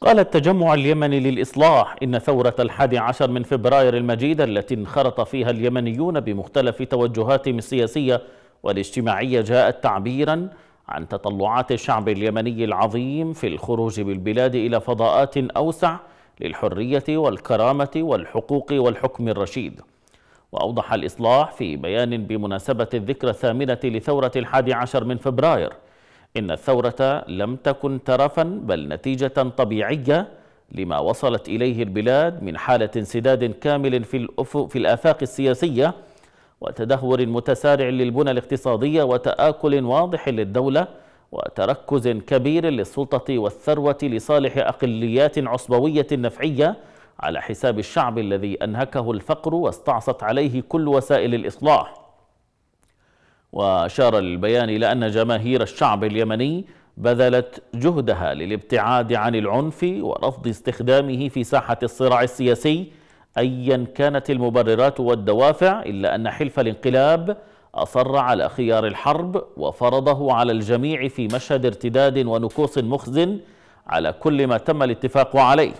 قال التجمع اليمني للإصلاح إن ثورة الحادي عشر من فبراير المجيد التي انخرط فيها اليمنيون بمختلف توجهاتهم السياسية والاجتماعية جاءت تعبيرا عن تطلعات الشعب اليمني العظيم في الخروج بالبلاد إلى فضاءات أوسع للحرية والكرامة والحقوق والحكم الرشيد وأوضح الإصلاح في بيان بمناسبة الذكرى الثامنة لثورة الحادي عشر من فبراير إن الثورة لم تكن ترفا بل نتيجة طبيعية لما وصلت إليه البلاد من حالة انسداد كامل في, في الآفاق السياسية وتدهور متسارع للبنى الاقتصادية وتآكل واضح للدولة وتركز كبير للسلطة والثروة لصالح أقليات عصبوية نفعية على حساب الشعب الذي أنهكه الفقر واستعصت عليه كل وسائل الإصلاح وأشار البيان إلى أن جماهير الشعب اليمني بذلت جهدها للابتعاد عن العنف ورفض استخدامه في ساحة الصراع السياسي أيا كانت المبررات والدوافع إلا أن حلف الانقلاب أصر على خيار الحرب وفرضه على الجميع في مشهد ارتداد ونكوص مخز على كل ما تم الاتفاق عليه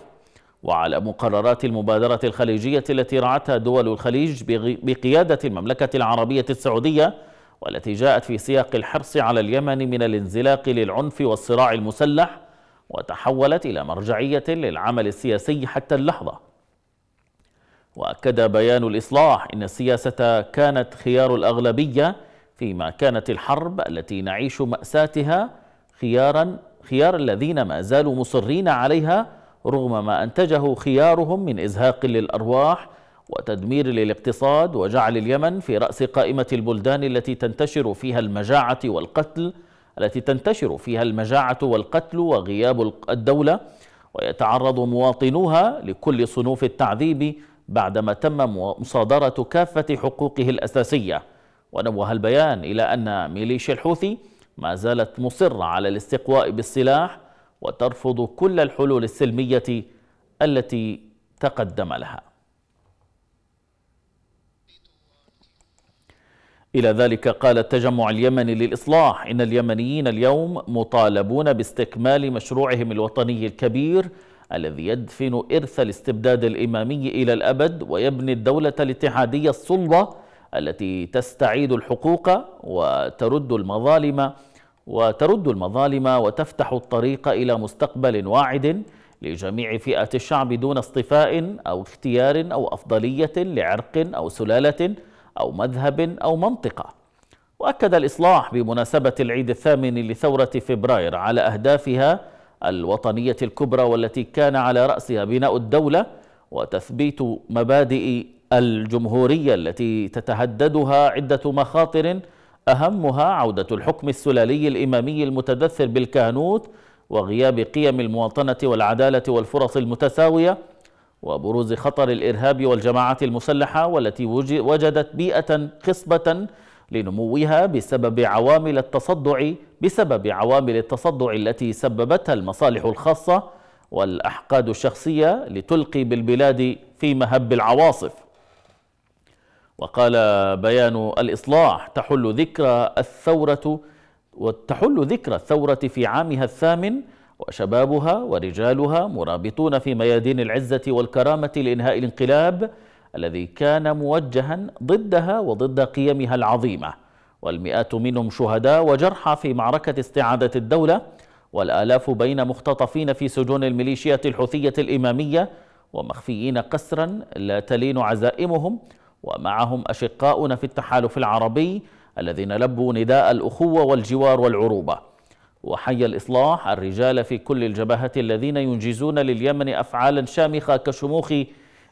وعلى مقررات المبادرة الخليجية التي رعتها دول الخليج بقيادة المملكة العربية السعودية والتي جاءت في سياق الحرص على اليمن من الانزلاق للعنف والصراع المسلح وتحولت إلى مرجعية للعمل السياسي حتى اللحظة وأكد بيان الإصلاح إن السياسة كانت خيار الأغلبية فيما كانت الحرب التي نعيش مأساتها خيارا خيار الذين ما زالوا مصرين عليها رغم ما أنتجه خيارهم من إزهاق للأرواح وتدمير للاقتصاد وجعل اليمن في رأس قائمة البلدان التي تنتشر فيها المجاعة والقتل التي تنتشر فيها المجاعة والقتل وغياب الدولة ويتعرض مواطنوها لكل صنوف التعذيب بعدما تم مصادرة كافة حقوقه الأساسية ونوه البيان إلى أن ميليشيا الحوثي ما زالت مصرة على الاستقواء بالسلاح وترفض كل الحلول السلمية التي تقدم لها إلى ذلك قال التجمع اليمني للإصلاح إن اليمنيين اليوم مطالبون باستكمال مشروعهم الوطني الكبير الذي يدفن إرث الاستبداد الإمامي إلى الأبد ويبني الدولة الاتحادية الصلبة التي تستعيد الحقوق وترد المظالم وترد المظالم وتفتح الطريق إلى مستقبل واعد لجميع فئات الشعب دون اصطفاء أو اختيار أو أفضلية لعرق أو سلالة أو مذهب أو منطقة وأكد الإصلاح بمناسبة العيد الثامن لثورة فبراير على أهدافها الوطنية الكبرى والتي كان على رأسها بناء الدولة وتثبيت مبادئ الجمهورية التي تتهددها عدة مخاطر أهمها عودة الحكم السلالي الإمامي المتدثر بالكهنوت وغياب قيم المواطنة والعدالة والفرص المتساوية وبروز خطر الإرهاب والجماعات المسلحة والتي وجدت بيئة خصبة لنموها بسبب عوامل التصدع بسبب عوامل التصدع التي سببتها المصالح الخاصة والأحقاد الشخصية لتلقي بالبلاد في مهب العواصف وقال بيان الإصلاح تحل ذكرى الثورة وتحل ذكرى الثورة في عامها الثامن وشبابها ورجالها مرابطون في ميادين العزة والكرامة لإنهاء الانقلاب الذي كان موجها ضدها وضد قيمها العظيمة والمئات منهم شهداء وجرحى في معركة استعادة الدولة والآلاف بين مختطفين في سجون الميليشيات الحوثية الإمامية ومخفيين قسرا لا تلين عزائمهم ومعهم أشقاؤنا في التحالف العربي الذين لبوا نداء الأخوة والجوار والعروبة وحي الإصلاح الرجال في كل الجبهة الذين ينجزون لليمن أفعالا شامخة كشموخ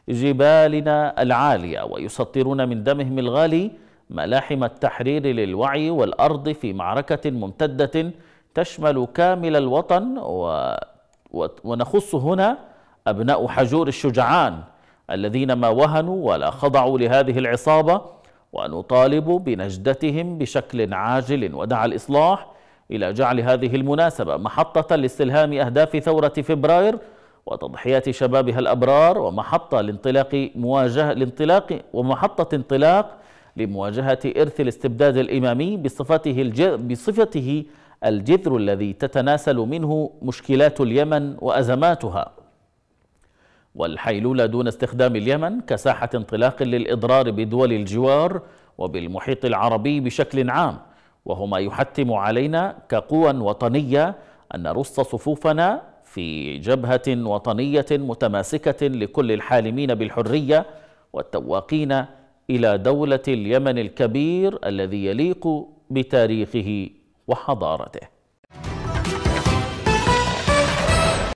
جبالنا العالية ويسطرون من دمهم الغالي ملاحم التحرير للوعي والأرض في معركة ممتدة تشمل كامل الوطن و... و... ونخص هنا أبناء حجور الشجعان الذين ما وهنوا ولا خضعوا لهذه العصابة ونطالب بنجدتهم بشكل عاجل ودعا الإصلاح إلى جعل هذه المناسبة محطة لاستلهام أهداف ثورة فبراير وتضحية شبابها الأبرار ومحطة لانطلاق مواجهة لانطلاق ومحطة انطلاق لمواجهة إرث الاستبداد الإمامي بصفته بصفته الجذر الذي تتناسل منه مشكلات اليمن وأزماتها والحيلولة دون استخدام اليمن كساحة انطلاق للإضرار بدول الجوار وبالمحيط العربي بشكل عام وهو ما يحتم علينا كقوى وطنية أن نرص صفوفنا في جبهة وطنية متماسكة لكل الحالمين بالحرية والتواقين إلى دولة اليمن الكبير الذي يليق بتاريخه وحضارته